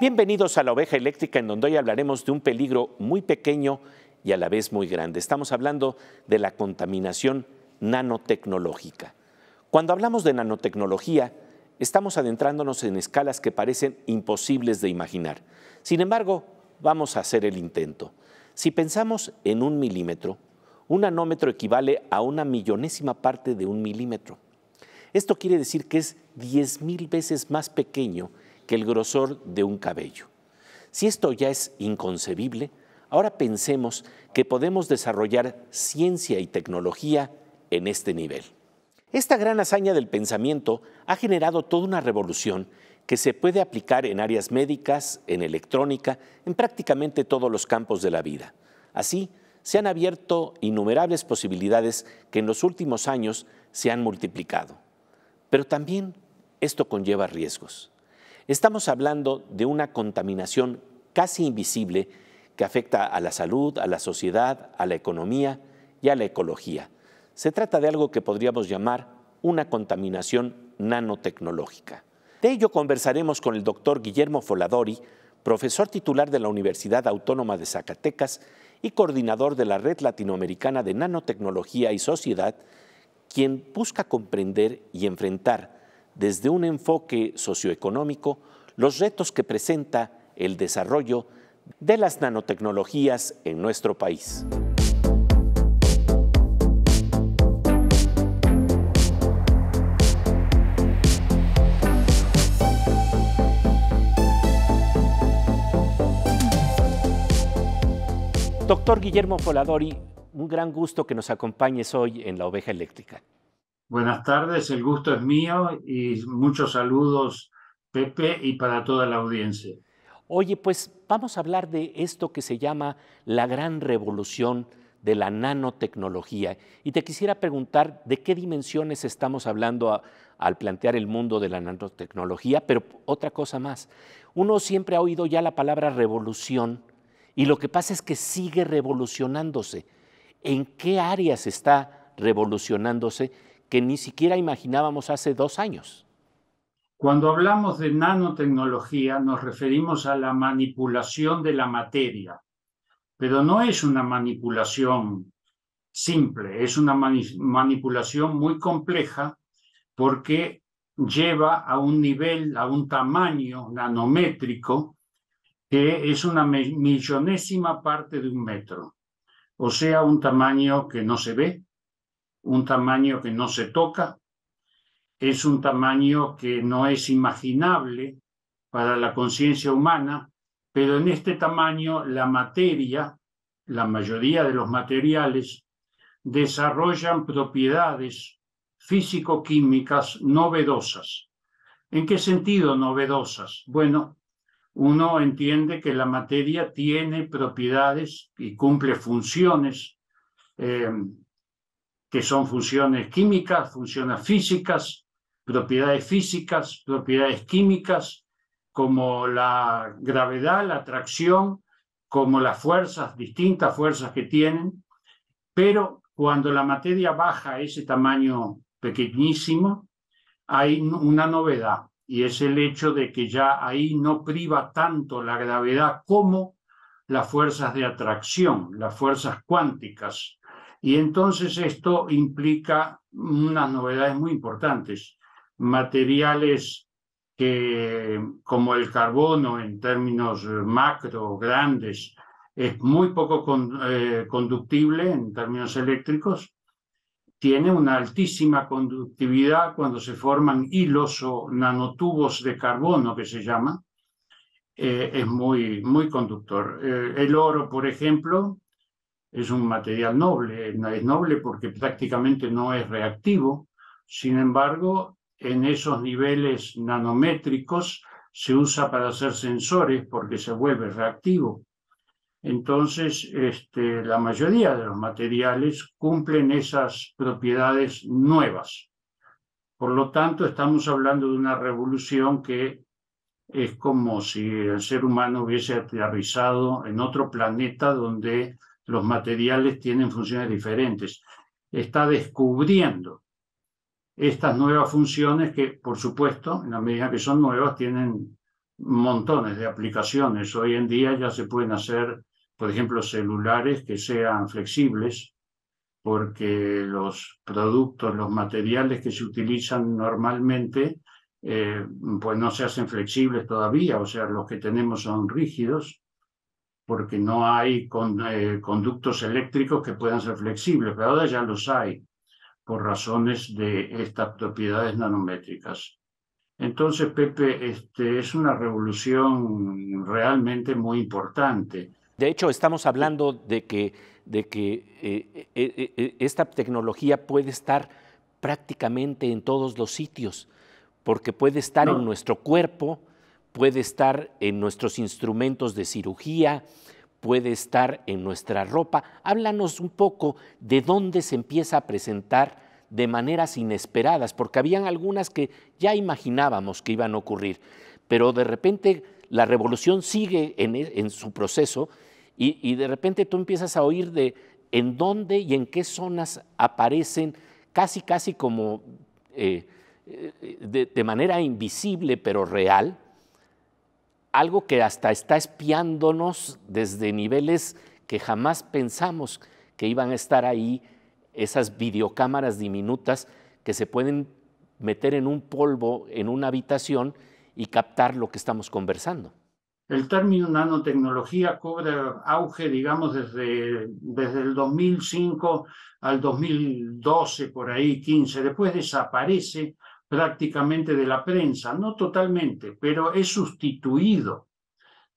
Bienvenidos a la oveja eléctrica en donde hoy hablaremos de un peligro muy pequeño y a la vez muy grande. Estamos hablando de la contaminación nanotecnológica. Cuando hablamos de nanotecnología, estamos adentrándonos en escalas que parecen imposibles de imaginar. Sin embargo, vamos a hacer el intento. Si pensamos en un milímetro, un nanómetro equivale a una millonésima parte de un milímetro. Esto quiere decir que es 10.000 veces más pequeño que el grosor de un cabello. Si esto ya es inconcebible, ahora pensemos que podemos desarrollar ciencia y tecnología en este nivel. Esta gran hazaña del pensamiento ha generado toda una revolución que se puede aplicar en áreas médicas, en electrónica, en prácticamente todos los campos de la vida. Así, se han abierto innumerables posibilidades que en los últimos años se han multiplicado. Pero también esto conlleva riesgos. Estamos hablando de una contaminación casi invisible que afecta a la salud, a la sociedad, a la economía y a la ecología. Se trata de algo que podríamos llamar una contaminación nanotecnológica. De ello conversaremos con el doctor Guillermo Foladori, profesor titular de la Universidad Autónoma de Zacatecas y coordinador de la Red Latinoamericana de Nanotecnología y Sociedad, quien busca comprender y enfrentar desde un enfoque socioeconómico los retos que presenta el desarrollo de las nanotecnologías en nuestro país. Doctor Guillermo Foladori, un gran gusto que nos acompañes hoy en La Oveja Eléctrica. Buenas tardes, el gusto es mío y muchos saludos, Pepe, y para toda la audiencia. Oye, pues vamos a hablar de esto que se llama la gran revolución de la nanotecnología. Y te quisiera preguntar de qué dimensiones estamos hablando al plantear el mundo de la nanotecnología, pero otra cosa más. Uno siempre ha oído ya la palabra revolución y lo que pasa es que sigue revolucionándose. ¿En qué áreas está revolucionándose que ni siquiera imaginábamos hace dos años? Cuando hablamos de nanotecnología nos referimos a la manipulación de la materia, pero no es una manipulación simple, es una manipulación muy compleja porque lleva a un nivel, a un tamaño nanométrico que es una millonésima parte de un metro, o sea, un tamaño que no se ve, un tamaño que no se toca, es un tamaño que no es imaginable para la conciencia humana, pero en este tamaño la materia, la mayoría de los materiales, desarrollan propiedades físico-químicas novedosas. ¿En qué sentido novedosas? Bueno, uno entiende que la materia tiene propiedades y cumple funciones, eh, que son funciones químicas, funciones físicas, propiedades físicas, propiedades químicas, como la gravedad, la atracción, como las fuerzas, distintas fuerzas que tienen, pero cuando la materia baja a ese tamaño pequeñísimo, hay una novedad, y es el hecho de que ya ahí no priva tanto la gravedad como las fuerzas de atracción, las fuerzas cuánticas. Y entonces esto implica unas novedades muy importantes, materiales que, como el carbono en términos macro, grandes, es muy poco eh, conductible en términos eléctricos, tiene una altísima conductividad cuando se forman hilos o nanotubos de carbono que se llama. Eh, es muy, muy conductor. Eh, el oro, por ejemplo, es un material noble. Es noble porque prácticamente no es reactivo. Sin embargo, en esos niveles nanométricos se usa para hacer sensores porque se vuelve reactivo. Entonces, este, la mayoría de los materiales cumplen esas propiedades nuevas. Por lo tanto, estamos hablando de una revolución que es como si el ser humano hubiese aterrizado en otro planeta donde los materiales tienen funciones diferentes. Está descubriendo estas nuevas funciones que, por supuesto, en la medida que son nuevas, tienen montones de aplicaciones. Hoy en día ya se pueden hacer por ejemplo, celulares que sean flexibles, porque los productos, los materiales que se utilizan normalmente, eh, pues no se hacen flexibles todavía, o sea, los que tenemos son rígidos, porque no hay eh, conductos eléctricos que puedan ser flexibles, pero ahora ya los hay por razones de estas propiedades nanométricas. Entonces, Pepe, este, es una revolución realmente muy importante de hecho, estamos hablando de que, de que eh, eh, eh, esta tecnología puede estar prácticamente en todos los sitios, porque puede estar en nuestro cuerpo, puede estar en nuestros instrumentos de cirugía, puede estar en nuestra ropa. Háblanos un poco de dónde se empieza a presentar de maneras inesperadas, porque habían algunas que ya imaginábamos que iban a ocurrir, pero de repente la revolución sigue en e, su proceso y, de repente tú empiezas a oír de en dónde y en qué zonas aparecen casi, casi como eh, eh, de, manera invisible pero real, algo que hasta está espiándonos desde niveles que jamás pensamos que iban a estar ahí, esas videocámaras diminutas que se pueden meter en un polvo, en una habitación y captar lo que estamos conversando. El término nanotecnología cobra auge, digamos, desde, desde el 2005 al 2012, por ahí, 15. Después desaparece prácticamente de la prensa, no totalmente, pero es sustituido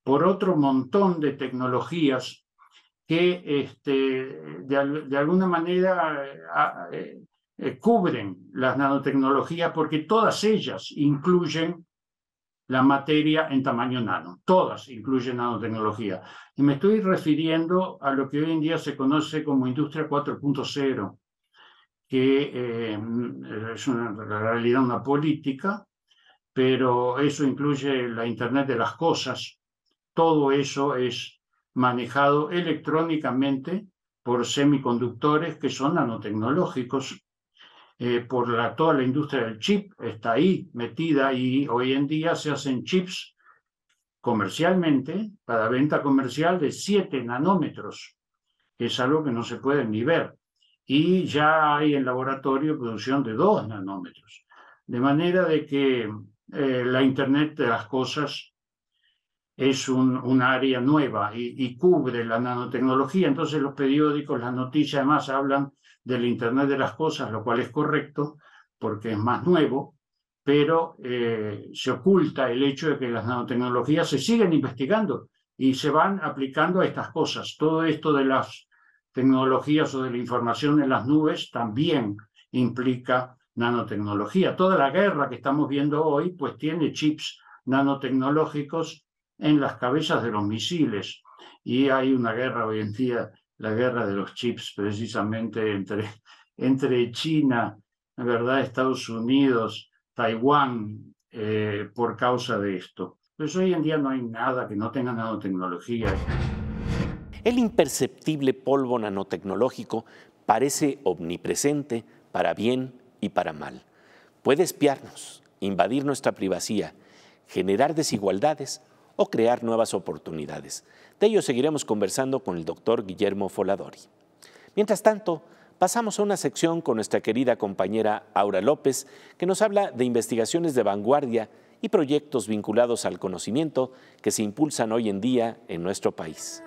por otro montón de tecnologías que este, de, alguna manera eh, eh, cubren las nanotecnologías porque todas ellas incluyen la materia en tamaño nano. Todas incluyen nanotecnología. Y me estoy refiriendo a lo que hoy en día se conoce como industria 4.0, que eh, es una, en realidad una política, pero eso incluye la Internet de las Cosas. Todo eso es manejado electrónicamente por semiconductores que son nanotecnológicos eh, por la, toda la industria del chip, está ahí metida y hoy en día se hacen chips comercialmente para venta comercial de 7 nanómetros, que es algo que no se puede ni ver. Y ya hay en laboratorio producción de 2 nanómetros. De manera de que eh, la Internet de las Cosas es un, área nueva y, y, cubre la nanotecnología. Entonces los periódicos, las noticias además hablan del Internet de las Cosas, lo cual es correcto porque es más nuevo, pero eh, se oculta el hecho de que las nanotecnologías se siguen investigando y se van aplicando a estas cosas. Todo esto de las tecnologías o de la información en las nubes también implica nanotecnología. Toda la guerra que estamos viendo hoy pues tiene chips nanotecnológicos en las cabezas de los misiles y hay una guerra hoy en día la guerra de los chips precisamente entre, entre China, ¿verdad? Estados Unidos, Taiwán, eh, por causa de esto. Pues hoy en día no hay nada que no tenga nanotecnología. El imperceptible polvo nanotecnológico parece omnipresente para bien y para mal. Puede espiarnos, invadir nuestra privacidad, generar desigualdades o crear nuevas oportunidades. De ello seguiremos conversando con el doctor Guillermo Foladori. Mientras tanto, pasamos a una sección con nuestra querida compañera Aura López, que nos habla de investigaciones de vanguardia y proyectos vinculados al conocimiento que se impulsan hoy en día en nuestro país.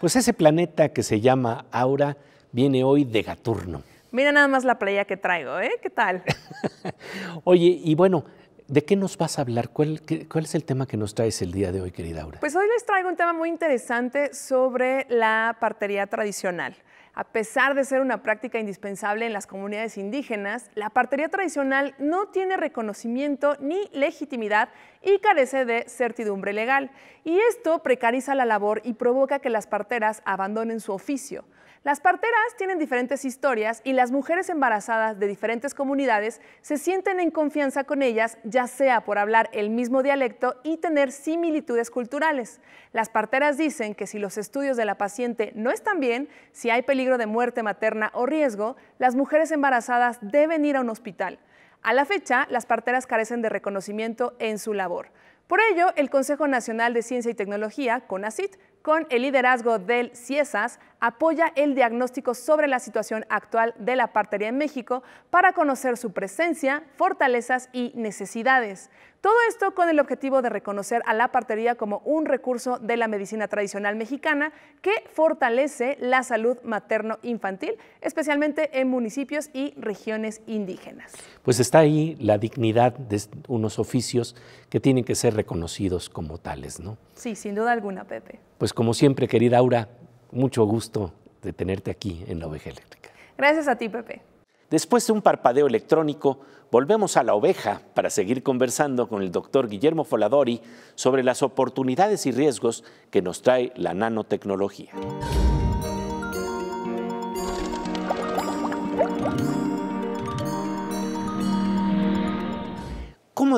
Pues ese planeta que se llama Aura viene hoy de Gaturno. Mira nada más la playa que traigo, ¿eh? ¿Qué tal? Oye, y bueno, ¿De qué nos vas a hablar? ¿Cuál, es el tema que nos traes el día de hoy, querida Aura? Pues hoy les traigo un tema muy interesante sobre la partería tradicional. A pesar de ser una práctica indispensable en las comunidades indígenas, la partería tradicional no tiene reconocimiento ni legitimidad y carece de certidumbre legal. Y esto precariza la labor y provoca que las parteras abandonen su oficio. Las parteras tienen diferentes historias y las mujeres embarazadas de diferentes comunidades se sienten en confianza con ellas, ya sea por hablar el mismo dialecto y tener similitudes culturales. Las parteras dicen que si los estudios de la paciente no están bien, si hay peligro de muerte materna o riesgo, las mujeres embarazadas deben ir a un hospital. A la fecha, las parteras carecen de reconocimiento en su labor. Por ello, el Consejo Nacional de Ciencia y Tecnología, CONACIT, con el liderazgo del CIESAS, apoya el diagnóstico sobre la situación actual de la partería en México para conocer su presencia, fortalezas y necesidades. Todo esto con el objetivo de reconocer a la partería como un recurso de la medicina tradicional mexicana que fortalece la salud materno-infantil, especialmente en municipios y regiones indígenas. Pues está ahí la dignidad de unos oficios que tienen que ser reconocidos como tales, ¿no? Sí, sin duda alguna, Pepe. Pues pues como siempre, querida Aura, mucho gusto de tenerte aquí en la oveja eléctrica. Gracias a ti, Pepe. Después de un parpadeo electrónico, volvemos a la oveja para seguir conversando con el doctor Guillermo Foladori sobre las oportunidades y riesgos que nos trae la nanotecnología.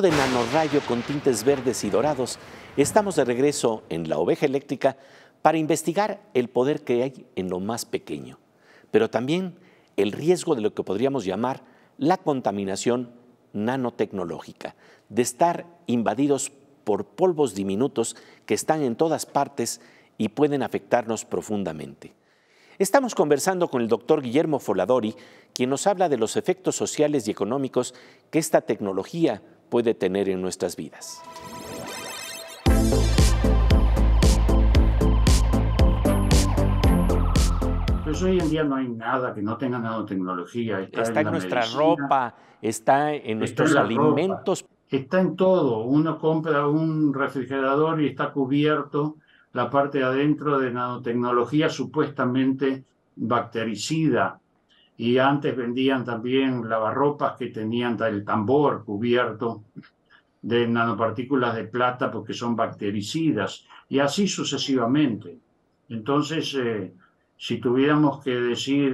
de nanorrayo con tintes verdes y dorados, estamos de regreso en la oveja eléctrica para investigar el poder que hay en lo más pequeño, pero también el riesgo de lo que podríamos llamar la contaminación nanotecnológica, de estar invadidos por polvos diminutos que están en todas partes y pueden afectarnos profundamente. Estamos conversando con el doctor Guillermo Foladori, quien nos habla de los efectos sociales y económicos que esta tecnología puede tener en nuestras vidas. Pues hoy en día no hay nada que no tenga nanotecnología. Está, en, nuestra ropa, está en nuestros alimentos. está en todo. Uno compra un refrigerador y está cubierto la parte de adentro de nanotecnología supuestamente bactericida y antes vendían también lavarropas que tenían el tambor cubierto de nanopartículas de plata porque son bactericidas y así sucesivamente. Entonces, eh, si tuviéramos que decir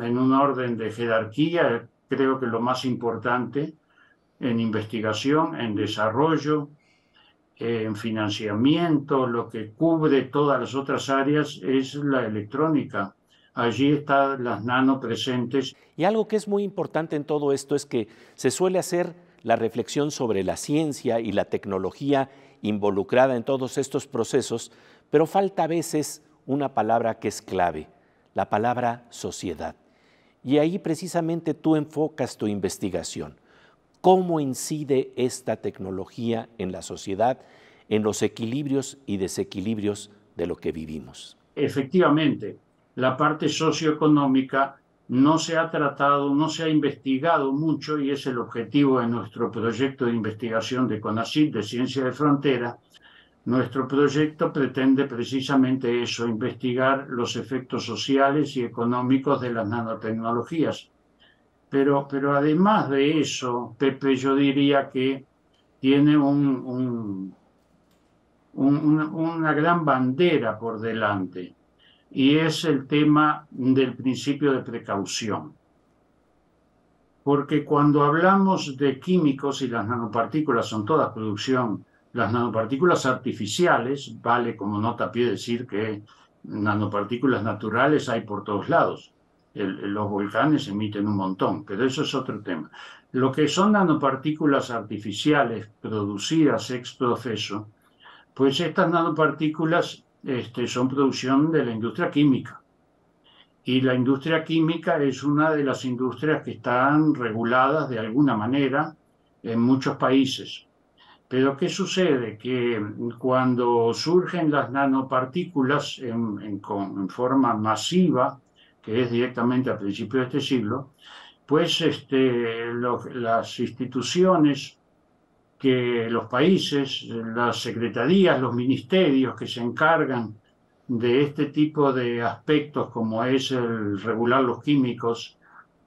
en un orden de jerarquía, creo que lo más importante en investigación, en desarrollo, en financiamiento, lo que cubre todas las otras áreas es la electrónica allí están las nano presentes. Y algo que es muy importante en todo esto es que se suele hacer la reflexión sobre la ciencia y la tecnología involucrada en todos estos procesos, pero falta a veces una palabra que es clave, la palabra sociedad. Y ahí precisamente tú enfocas tu investigación. ¿Cómo incide esta tecnología en la sociedad, en los equilibrios y desequilibrios de lo que vivimos? Efectivamente, la parte socioeconómica no se ha tratado, no se ha investigado mucho y es el objetivo de nuestro proyecto de investigación de CONACYT, de Ciencia de Frontera. Nuestro proyecto pretende precisamente eso, investigar los efectos sociales y económicos de las nanotecnologías. Pero, pero además de eso, Pepe, yo diría que tiene una gran bandera por delante y es el tema del principio de precaución. Porque cuando hablamos de químicos y las nanopartículas son toda producción, las nanopartículas artificiales, vale como nota pie decir que nanopartículas naturales hay por todos lados. los volcanes emiten un montón, pero eso es otro tema. Lo que son nanopartículas artificiales producidas ex profeso, pues estas nanopartículas este, son producción de la industria química. Y la industria química es una de las industrias que están reguladas de alguna manera en muchos países. Pero ¿qué sucede? Que cuando surgen las nanopartículas en, forma masiva, que es directamente al principio de este siglo, pues este, las instituciones que los países, las secretarías, los ministerios que se encargan de este tipo de aspectos como es el regular los químicos,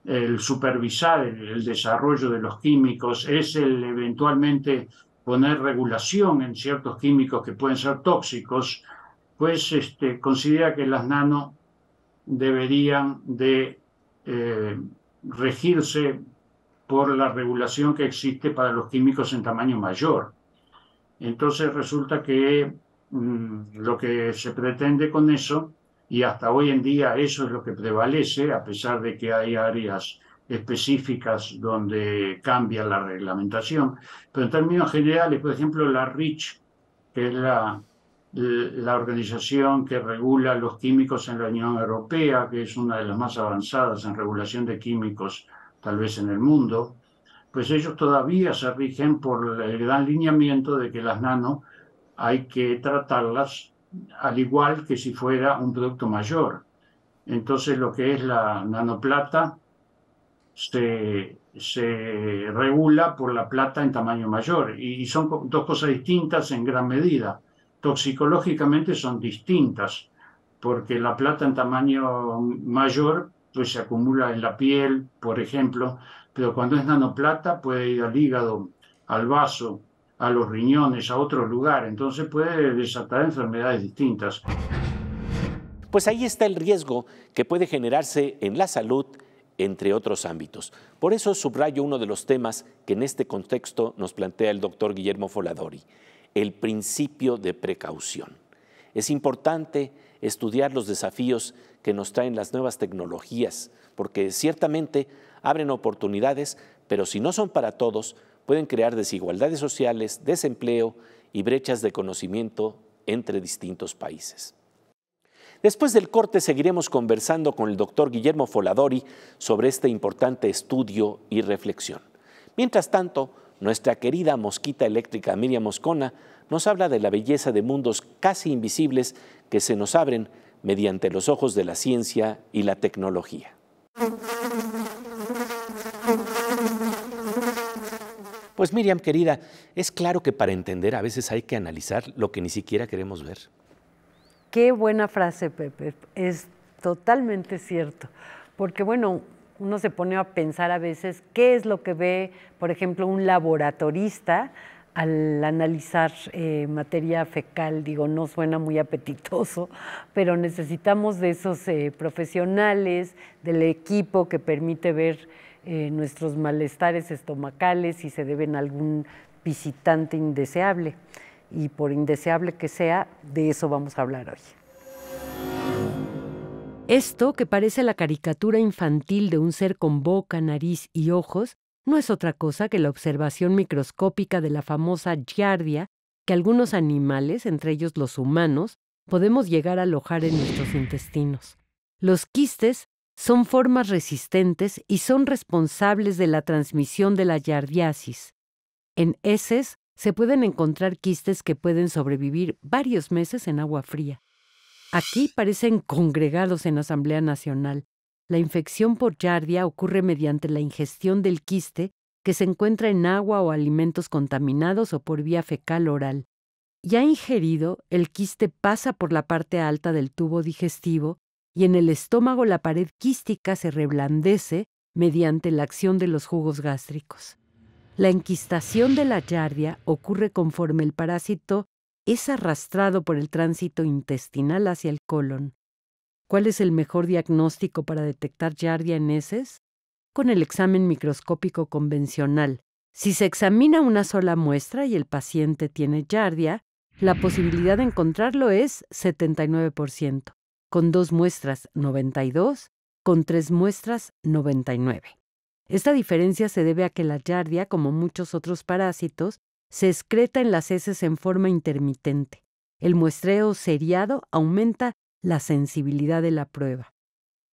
el supervisar el, desarrollo de los químicos, es el eventualmente poner regulación en ciertos químicos que pueden ser tóxicos, pues este, considera que las nano deberían de eh, regirse por la regulación que existe para los químicos en tamaño mayor. Entonces resulta que mm, lo que se pretende con eso, y hasta hoy en día eso es lo que prevalece, a pesar de que hay áreas específicas donde cambia la reglamentación, pero en términos generales, por ejemplo, la RICH, que es la, la organización que regula los químicos en la Unión Europea, que es una de las más avanzadas en regulación de químicos tal vez en el mundo, pues ellos todavía se rigen por el gran lineamiento de que las nano hay que tratarlas al igual que si fuera un producto mayor. Entonces lo que es la nanoplata se, se regula por la plata en tamaño mayor y son dos cosas distintas en gran medida. Toxicológicamente son distintas porque la plata en tamaño mayor pues, se acumula en la piel, por ejemplo, pero cuando es nanoplata puede ir al hígado, al vaso, a los riñones, a otro lugar, entonces puede desatar enfermedades distintas. Pues ahí está el riesgo que puede generarse en la salud, entre otros ámbitos. Por eso subrayo uno de los temas que en este contexto nos plantea el doctor Guillermo Foladori, el principio de precaución. Es importante estudiar los desafíos que nos traen las nuevas tecnologías, porque ciertamente abren oportunidades, pero si no son para todos, pueden crear desigualdades sociales, desempleo y brechas de conocimiento entre distintos países. Después del corte seguiremos conversando con el doctor Guillermo Foladori sobre este importante estudio y reflexión. Mientras tanto, nuestra querida mosquita eléctrica Miriam Moscona nos habla de la belleza de mundos casi invisibles que se nos abren mediante los ojos de la ciencia y la tecnología. Pues Miriam, querida, es claro que para entender a veces hay que analizar lo que ni siquiera queremos ver. Qué buena frase, Pepe. Es totalmente cierto. Porque bueno, uno se pone a pensar a veces qué es lo que ve, por ejemplo, un laboratorista al analizar eh, materia fecal, digo, no suena muy apetitoso, pero necesitamos de esos eh, profesionales, del equipo que permite ver eh, nuestros malestares estomacales si se deben a algún visitante indeseable. Y por indeseable que sea, de eso vamos a hablar hoy. Esto, que parece la caricatura infantil de un ser con boca, nariz y ojos, no es otra cosa que la observación microscópica de la famosa giardia que algunos animales, entre ellos los humanos, podemos llegar a alojar en nuestros intestinos. Los quistes son formas resistentes y son responsables de la transmisión de la giardiasis. En heces se pueden encontrar quistes que pueden sobrevivir varios meses en agua fría. Aquí parecen congregados en Asamblea Nacional, la infección por Yardia ocurre mediante la ingestión del quiste que se encuentra en agua o alimentos contaminados o por vía fecal oral. Ya ingerido, el quiste pasa por la parte alta del tubo digestivo y en el estómago la pared quística se reblandece mediante la acción de los jugos gástricos. La enquistación de la yardia ocurre conforme el parásito es arrastrado por el tránsito intestinal hacia el colon. ¿Cuál es el mejor diagnóstico para detectar yardia en heces? Con el examen microscópico convencional. Si se examina una sola muestra y el paciente tiene yardia, la posibilidad de encontrarlo es 79%, con dos muestras 92, con tres muestras 99. Esta diferencia se debe a que la yardia, como muchos otros parásitos, se excreta en las heces en forma intermitente. El muestreo seriado aumenta la sensibilidad de la prueba.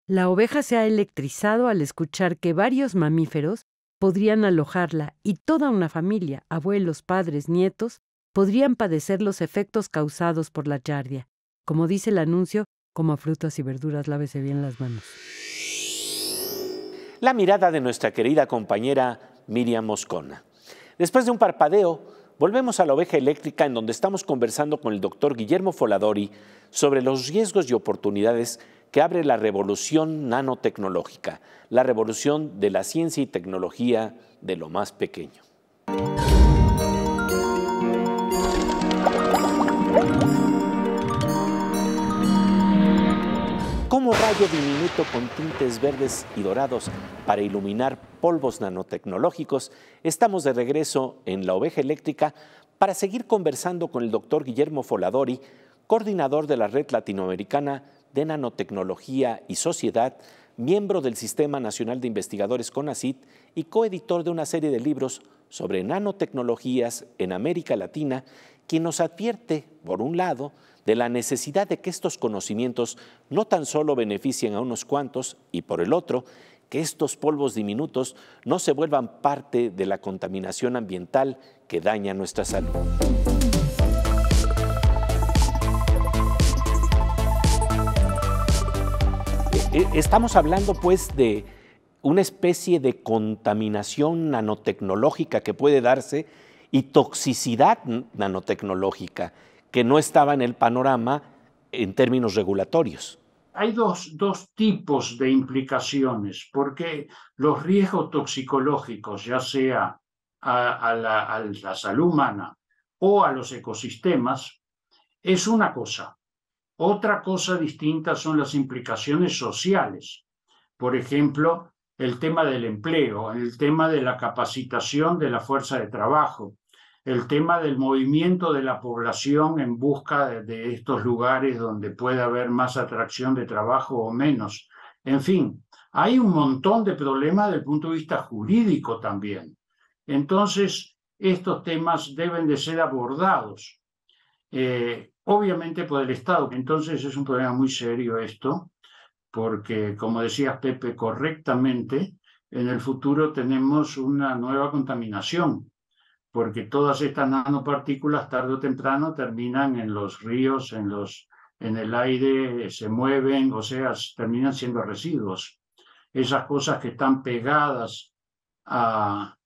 La oveja se ha electrizado al escuchar que varios mamíferos podrían alojarla y toda una familia, abuelos, padres, nietos, podrían padecer los efectos causados por la yardia. Como dice el anuncio, a frutas y verduras, lávese bien las manos. La mirada de nuestra querida compañera Miriam Moscona. Después de un parpadeo, Volvemos a la oveja eléctrica en donde estamos conversando con el doctor Guillermo Foladori sobre los riesgos y oportunidades que abre la revolución nanotecnológica, la revolución de la ciencia y tecnología de lo más pequeño. como rayo diminuto con tintes verdes y dorados para iluminar polvos nanotecnológicos, estamos de regreso en la oveja eléctrica para seguir conversando con el doctor Guillermo Foladori, coordinador de la Red Latinoamericana de Nanotecnología y Sociedad, miembro del Sistema Nacional de Investigadores CONACIT y coeditor de una serie de libros sobre nanotecnologías en América Latina, quien nos advierte, por un lado, de la necesidad de que estos conocimientos no tan solo beneficien a unos cuantos y por el otro, que estos polvos diminutos no se vuelvan parte de la contaminación ambiental que daña nuestra salud. E, e, estamos hablando pues de una especie de contaminación nanotecnológica que puede darse y toxicidad nanotecnológica que no estaba en el panorama en términos regulatorios. Hay dos, tipos de implicaciones, porque los riesgos toxicológicos, ya sea a, la, a la salud humana o a los ecosistemas, es una cosa. Otra cosa distinta son las implicaciones sociales. Por ejemplo, el tema del empleo, el tema de la capacitación de la fuerza de trabajo, el tema del movimiento de la población en busca de, estos lugares donde puede haber más atracción de trabajo o menos. En fin, hay un montón de problemas desde el punto de vista jurídico también. Entonces, estos temas deben de ser abordados, eh, obviamente por el Estado. Entonces, es un problema muy serio esto, porque, como decías, Pepe, correctamente, en el futuro tenemos una nueva contaminación porque todas estas nanopartículas tarde o temprano terminan en los ríos, en, los, en el aire, se mueven, o sea, terminan siendo residuos. Esas cosas que están pegadas a,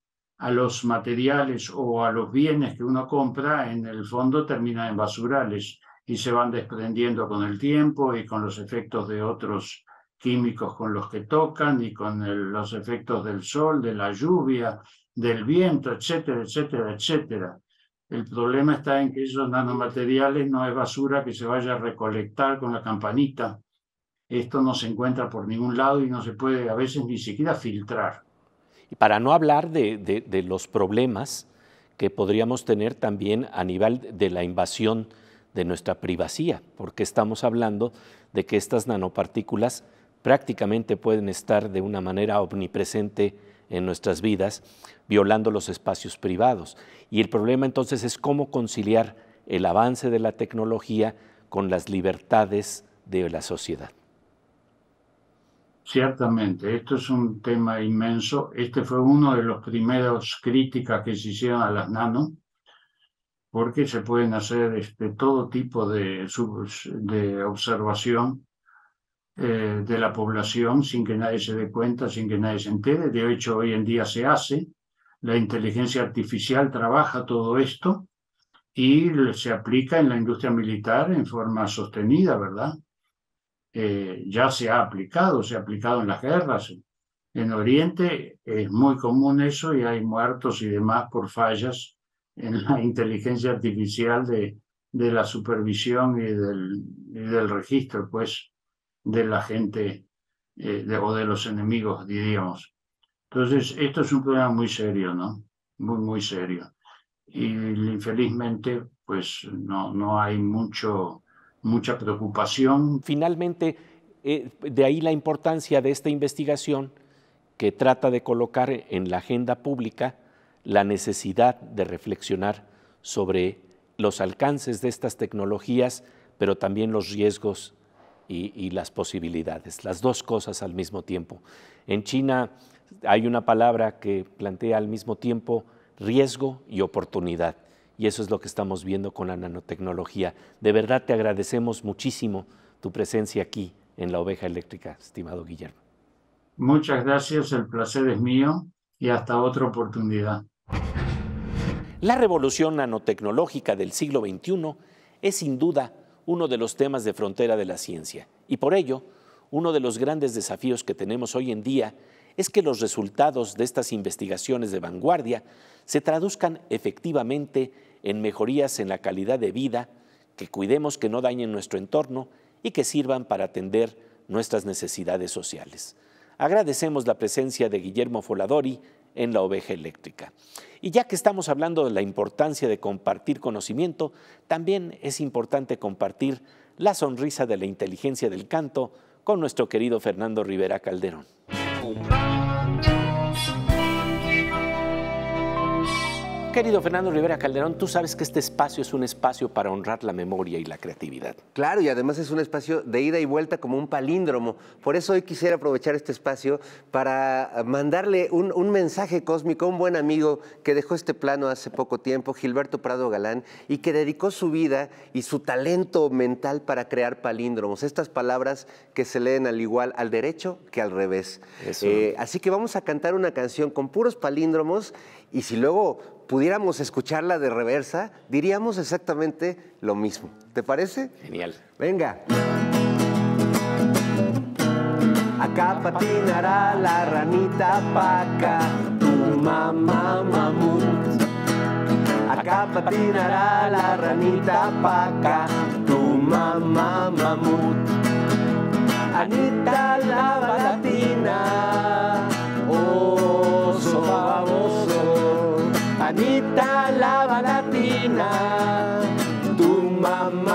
los materiales o a los bienes que uno compra, en el fondo terminan en basurales y se van desprendiendo con el tiempo y con los efectos de otros químicos con los que tocan y con los efectos del sol, de la lluvia, del viento, etcétera, etcétera, etcétera. El problema está en que esos nanomateriales no es basura que se vaya a recolectar con la campanita. Esto no se encuentra por ningún lado y no se puede a veces ni siquiera filtrar. Y para no hablar de, de los problemas que podríamos tener también a nivel de la invasión de nuestra privacidad, porque estamos hablando de que estas nanopartículas prácticamente pueden estar de una manera omnipresente en nuestras vidas, violando los espacios privados. Y el problema entonces es cómo conciliar el avance de la tecnología con las libertades de la sociedad. Ciertamente, esto es un tema inmenso. Este fue uno de los primeros críticas que se hicieron a las nano, porque se pueden hacer este, todo tipo de, de observación eh, de la población sin que nadie se dé cuenta, sin que nadie se entere. De hecho, hoy en día se hace. La inteligencia artificial trabaja todo esto y se aplica en la industria militar en forma sostenida, ¿verdad? Eh, ya se ha aplicado, se ha aplicado en las guerras. En Oriente es muy común eso y hay muertos y demás por fallas en la inteligencia artificial de, de la supervisión y del, y del registro, pues de la gente eh, o de los enemigos, diríamos. Entonces, esto es un problema muy serio, ¿no? Muy, muy serio. Y infelizmente, pues no, no hay mucho, mucha preocupación. Finalmente, eh, de ahí la importancia de esta investigación que trata de colocar en la agenda pública la necesidad de reflexionar sobre los alcances de estas tecnologías, pero también los riesgos y, las posibilidades, las dos cosas al mismo tiempo. En China hay una palabra que plantea al mismo tiempo riesgo y oportunidad. Y eso es lo que estamos viendo con la nanotecnología. De verdad te agradecemos muchísimo tu presencia aquí en la oveja eléctrica, estimado Guillermo. Muchas gracias, el placer es mío y hasta otra oportunidad. La revolución nanotecnológica del siglo XXI es sin duda uno de los temas de frontera de la ciencia. Y por ello, uno de los grandes desafíos que tenemos hoy en día es que los resultados de estas investigaciones de vanguardia se traduzcan efectivamente en mejorías en la calidad de vida, que cuidemos que no dañen nuestro entorno y que sirvan para atender nuestras necesidades sociales. Agradecemos la presencia de Guillermo Foladori en la oveja eléctrica. Y ya que estamos hablando de la importancia de compartir conocimiento, también es importante compartir la sonrisa de la inteligencia del canto con nuestro querido Fernando Rivera Calderón. querido Fernando Rivera Calderón, tú sabes que este espacio es un espacio para honrar la memoria y la creatividad. Claro, y además es un espacio de ida y vuelta como un palíndromo. Por eso hoy quisiera aprovechar este espacio para mandarle un, mensaje cósmico a un buen amigo que dejó este plano hace poco tiempo, Gilberto Prado Galán, y que dedicó su vida y su talento mental para crear palíndromos, estas palabras que se leen al igual al derecho que al revés. Eh, así que vamos a cantar una canción con puros palíndromos y si luego pudiéramos escucharla de reversa, diríamos exactamente lo mismo. ¿Te parece? Genial. Venga. Acá patinará la ranita paca, tu mamá mamut. Acá patinará la ranita paca, tu mamá mamut. Anita la balatina lava la latina, tu mamá.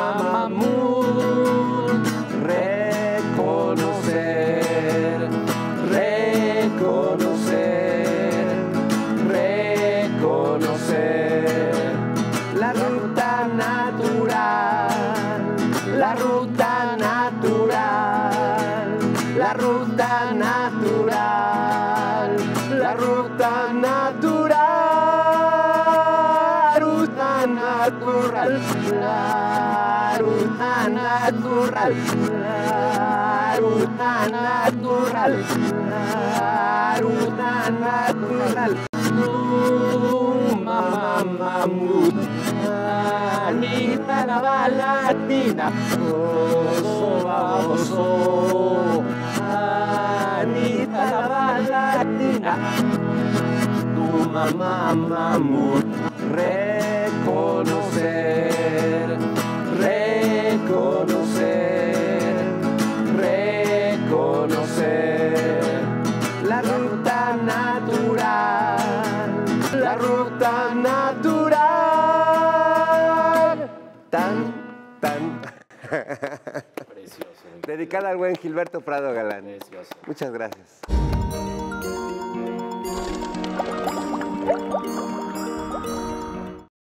natural natural natural, natural, la oso la latina, tu mamá mamá reconocer. dedicada al buen Gilberto Prado Galán. Muchas gracias.